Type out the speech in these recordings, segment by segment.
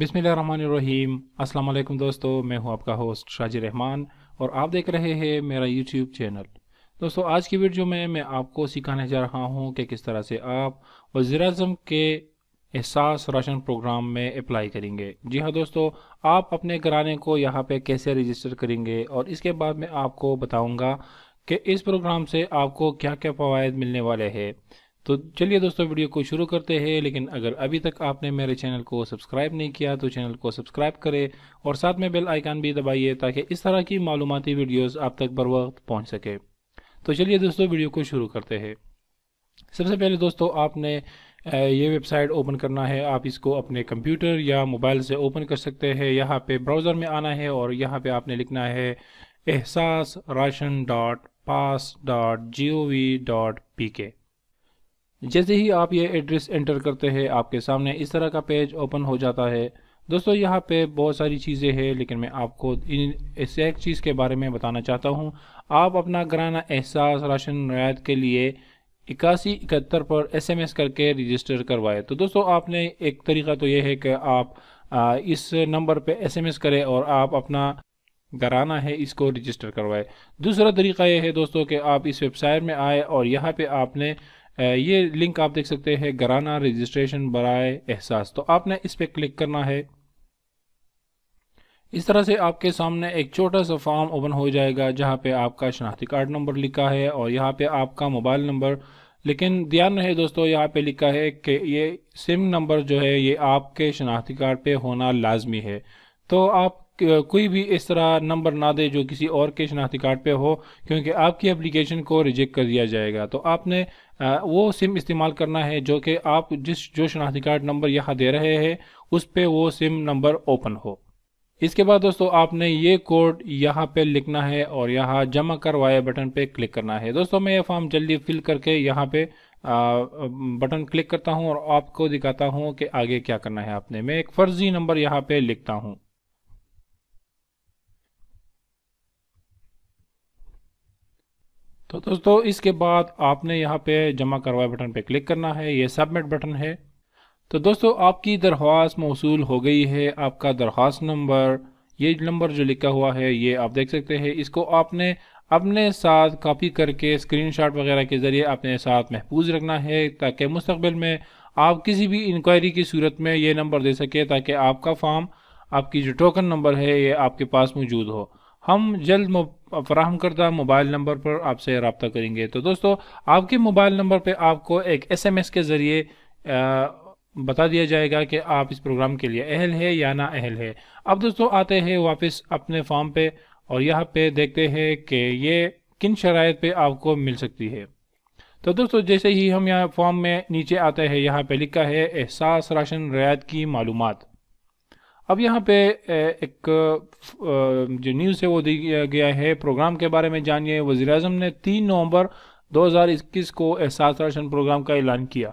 बिसमीम अल्लाम दोस्तों मैं हूं आपका होस्ट शाजी रहमान और आप देख रहे हैं मेरा यूट्यूब चैनल दोस्तों आज की वीडियो में मैं आपको सिखाने जा रहा हूं कि किस तरह से आप वज़ी अजम के एहसास राशन प्रोग्राम में अप्लाई करेंगे जी हाँ दोस्तों आप अपने घराने को यहाँ पे कैसे रजिस्टर करेंगे और इसके बाद मैं आपको बताऊँगा कि इस प्रोग्राम से आपको क्या क्या फ़वाद मिलने वाले हैं तो चलिए दोस्तों वीडियो को शुरू करते हैं लेकिन अगर अभी तक आपने मेरे चैनल को सब्सक्राइब नहीं किया तो चैनल को सब्सक्राइब करें और साथ में बेल आइकन भी दबाइए ताकि इस तरह की मालूमती वीडियोस आप तक बर वक्त पहुँच सके तो चलिए दोस्तों वीडियो को शुरू करते हैं सबसे पहले दोस्तों आपने ये वेबसाइट ओपन करना है आप इसको अपने कंप्यूटर या मोबाइल से ओपन कर सकते हैं यहाँ पर ब्राउज़र में आना है और यहाँ पर आपने लिखना है Ehsaas Rashan dot pass dot G O V dot P K जैसे ही आप ये एड्रेस एंटर करते हैं आपके सामने इस तरह का पेज ओपन हो जाता है दोस्तों यहाँ पे बहुत सारी चीज़ें हैं लेकिन मैं आपको इन इस एक चीज़ के बारे में बताना चाहता हूँ आप अपना घराना एहसास राशन रियायत के लिए इक्यासी इकहत्तर पर एसएमएस करके रजिस्टर करवाए तो दोस्तों आपने एक तरीका तो ये है कि आप आ, इस नंबर पे एसएमएस करें और आप अपना घराना है इसको रजिस्टर करवाए दूसरा तरीका यह है दोस्तों कि आप इस वेबसाइट में आए और यहाँ पर आपने ये लिंक आप देख सकते हैं घराना रजिस्ट्रेशन बरए एहसास तो आपने इस पर क्लिक करना है इस तरह से आपके सामने एक छोटा सा फॉर्म ओपन हो जाएगा जहाँ पे आपका शनाख्ती कार्ड नंबर लिखा है और यहाँ पे आपका मोबाइल नंबर लेकिन ध्यान रहे दोस्तों यहाँ पे लिखा है कि ये सिम नंबर जो है ये आपके शनाख्ती कार्ड पे होना लाजमी है तो आप कोई भी इस तरह नंबर ना दे जो किसी और के शनाख्ती कार्ड पे हो क्योंकि आपकी एप्लीकेशन को रिजेक्ट कर दिया जाएगा तो आपने वो सिम इस्तेमाल करना है जो कि आप जिस जो शनाख्ती कार्ड नंबर यहाँ दे रहे हैं उस पर वो सिम नंबर ओपन हो इसके बाद दोस्तों आपने ये कोड यहाँ पे लिखना है और यहाँ जमा करवाए बटन पे क्लिक करना है दोस्तों मैं ये फॉर्म जल्दी फिल करके यहाँ पे आ, बटन क्लिक करता हूँ और आपको दिखाता हूँ कि आगे क्या करना है आपने मैं एक फर्जी नंबर यहाँ पे लिखता हूँ तो दोस्तों इसके बाद आपने यहाँ पे जमा करवाए बटन पे क्लिक करना है ये सबमिट बटन है तो दोस्तों आपकी दरख्वास्त मौसू हो गई है आपका दरख्वास्त नंबर ये नंबर जो लिखा हुआ है ये आप देख सकते हैं इसको आपने अपने साथ कॉपी करके स्क्रीनशॉट वगैरह के ज़रिए अपने साथ महफूज रखना है ताकि मुस्तबिल में आप किसी भी इंक्वायरी की सूरत में ये नंबर दे सके ताकि आपका फॉर्म आपकी जो टोकन नंबर है ये आपके पास मौजूद हो हम जल्द फ्राहम करदा मोबाइल नंबर पर आपसे रबता करेंगे तो दोस्तों आपके मोबाइल नंबर पर आपको एक एस एम एस के ज़रिए बता दिया जाएगा कि आप इस प्रोग्राम के लिए अहल है या ना अहल है अब दोस्तों आते हैं वापस अपने फॉर्म पे और यहाँ पे देखते हैं कि ये किन शराय पे आपको मिल सकती है तो दोस्तों जैसे ही हम यहाँ फॉर्म में नीचे आते हैं यहाँ पे लिखा है एहसास राशन रियायत की मालूमात अब यहाँ पे एक जो न्यूज़ है वो दिया गया है प्रोग्राम के बारे में जानिए वजी अजम ने तीन नवंबर 2021 को एहसास राशन प्रोग्राम का ऐलान किया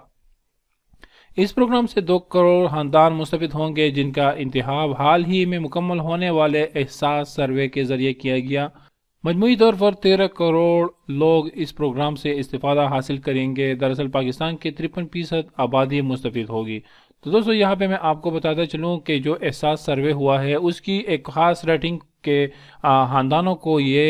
इस प्रोग्राम से दो करोड़ खानदान मुस्तफ़ होंगे जिनका इंतहाब हाल ही में मुकम्मल होने वाले एहसास सर्वे के जरिए किया गया मजमू तौर पर तेरह करोड़ लोग इस प्रोग्राम से इस्तीफ़ा हासिल करेंगे दरअसल पाकिस्तान के तिरपन फीसद आबादी मुस्तफ़ होगी तो दोस्तों यहाँ पे मैं आपको बताता चलूँ कि जो एहसास सर्वे हुआ है उसकी एक ख़ास रेटिंग के ख़ानदानों को ये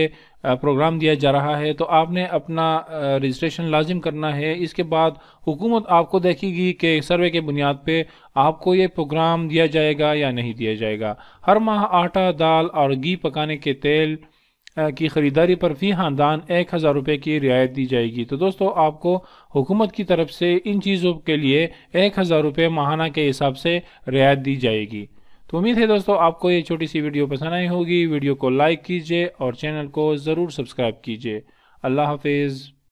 प्रोग्राम दिया जा रहा है तो आपने अपना रजिस्ट्रेशन लाजिम करना है इसके बाद हुकूमत आपको देखेगी कि सर्वे के बुनियाद पे आपको ये प्रोग्राम दिया जाएगा या नहीं दिया जाएगा हर माह आटा दाल और घी पकाने के तेल की ख़रीदारी पर फ़ी खानदान एक हज़ार रुपये की रियायत दी जाएगी तो दोस्तों आपको हुकूमत की तरफ से इन चीज़ों के लिए एक हज़ार रुपये माहाना के हिसाब से रियायत दी जाएगी तो उम्मीद है दोस्तों आपको ये छोटी सी वीडियो पसंद आई होगी वीडियो को लाइक कीजिए और चैनल को ज़रूर सब्सक्राइब कीजिए अल्लाह हाफिज़